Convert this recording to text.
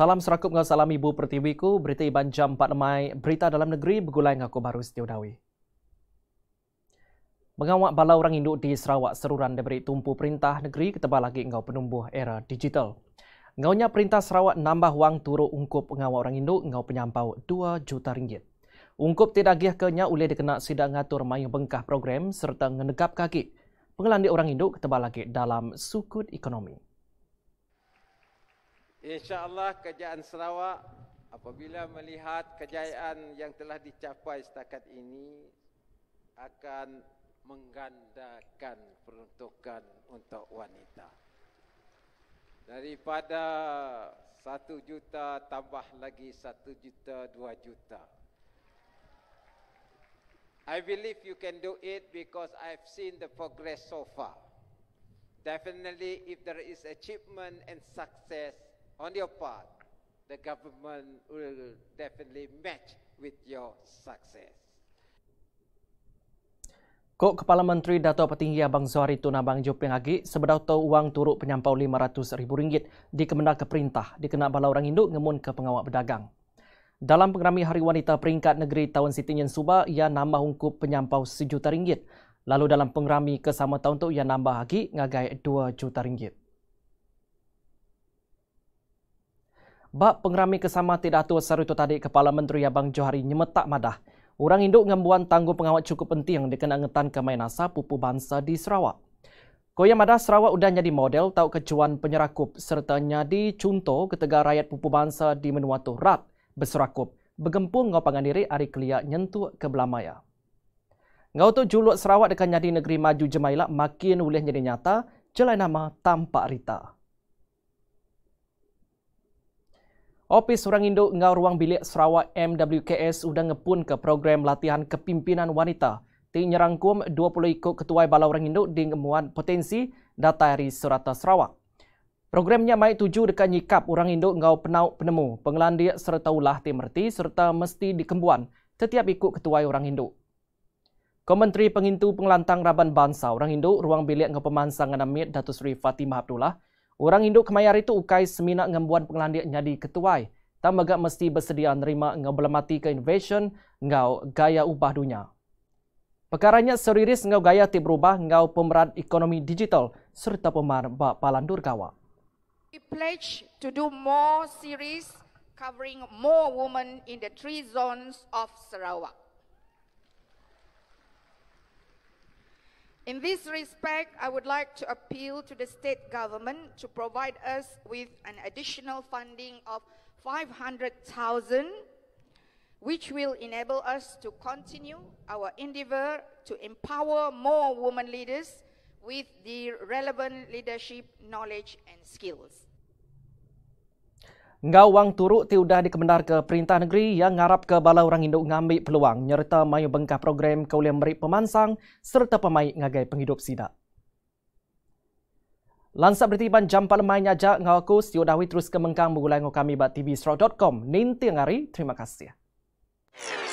Salam serakup dengan salam Ibu Pertiwi ku. Berita Iban jam 4 Mei. Berita dalam negeri bergulai dengan aku baru Setia Dawi. Mengawak bala orang induk di Sarawak seruran diberi tumpu perintah negeri ketebal lagi engkau penumbuh era digital. Ngaunya perintah Sarawak nambah wang turut ungkup pengawak orang induk engkau penyampau 2 juta ringgit. Ungkup tidak agih kenya oleh dikenak sidak ngatur mayu bengkah program serta ngenegap kaki. Pengelandi orang induk ketebal lagi dalam sukut ekonomi. InsyaAllah kerajaan Sarawak apabila melihat kejayaan yang telah dicapai setakat ini akan menggandakan peruntukan untuk wanita. Daripada satu juta tambah lagi satu juta, dua juta. I believe you can do it because I've seen the progress so far. Definitely if there is achievement and success, on your part, the government will definitely match with your success. Ko Kepala Menteri datuk Petinggi Abang Zohari Tunabang Jop yang agi, sebedau tau uang turuk penyampau RM500,000 ringgit di kemenda ke perintah, dikena bala orang induk ngemun ke pengawak berdagang. Dalam pengerami Hari Wanita Peringkat Negeri Tahun Siti Nyen Suba, ia nambah ungkup penyampau sejuta ringgit. Lalu dalam pengerami kesama tahun tu, ia nambah lagi ngagai dua juta ringgit. Bak pengerami kesama tidak tua saru itu tadi Kepala Menteri Abang Johari nyemetak madah. Orang induk ngembuan tanggung pengawat cukup penting dikena ngetan kemain asa pupu bangsa di Sarawak. Koyang madah Sarawak udah jadi model tau kecuan penyerakup serta nyadi contoh ketega rakyat pupu bangsa di menua rat berserakup. Begempung ngopangan diri ari kelia nyentuh ke belamaya. Ngau tu juluk Sarawak dekan nyadi negeri maju jemailak makin boleh jadi nyata, jelai nama tampak rita. Opis Orang Indo Ngau Ruang Bilik Sarawak MWKS sudah ngepun ke program latihan kepimpinan wanita. Ti nyerangkum 20 ikut ketua bala orang Indo di ngemuan potensi data dari Surata Sarawak. Programnya mai tuju dekat nyikap orang Indo ngau penau penemu, pengelandia serta ulah timerti serta mesti dikembuan setiap ikut ketua orang Indo. Komentari Pengintu Pengelantang Raban Bangsa Orang Indo Ruang Bilik Ngepemansangan Amir Datuk Seri Fatimah Abdullah Orang induk kemayar itu ukai semina ngembuan pengelandia nyadi ketuai. Tak megak mesti bersedia nerima ngeblemati ke invasion ngau gaya ubah dunia. Pekaranya seriris ngau gaya ti berubah ngau pemeran ekonomi digital serta pemar ba palandur gawa. We pledge to do more series covering more women in the three zones of Sarawak. In this respect, I would like to appeal to the state government to provide us with an additional funding of 500,000 which will enable us to continue our endeavor to empower more women leaders with the relevant leadership knowledge and skills. Ngawang turut ti udah dikebenar ke perintah negeri yang ngarap ke bala orang induk ngambil peluang nyerta mayu bengkah program kaulian merik pemansang serta pemaik ngagai penghidup sida. Lansap berita ban jam palemai nyaja ngawaku siudahwi terus ke mengkang bergulai kami bat tvstrok.com. Ninti yang hari, terima kasih.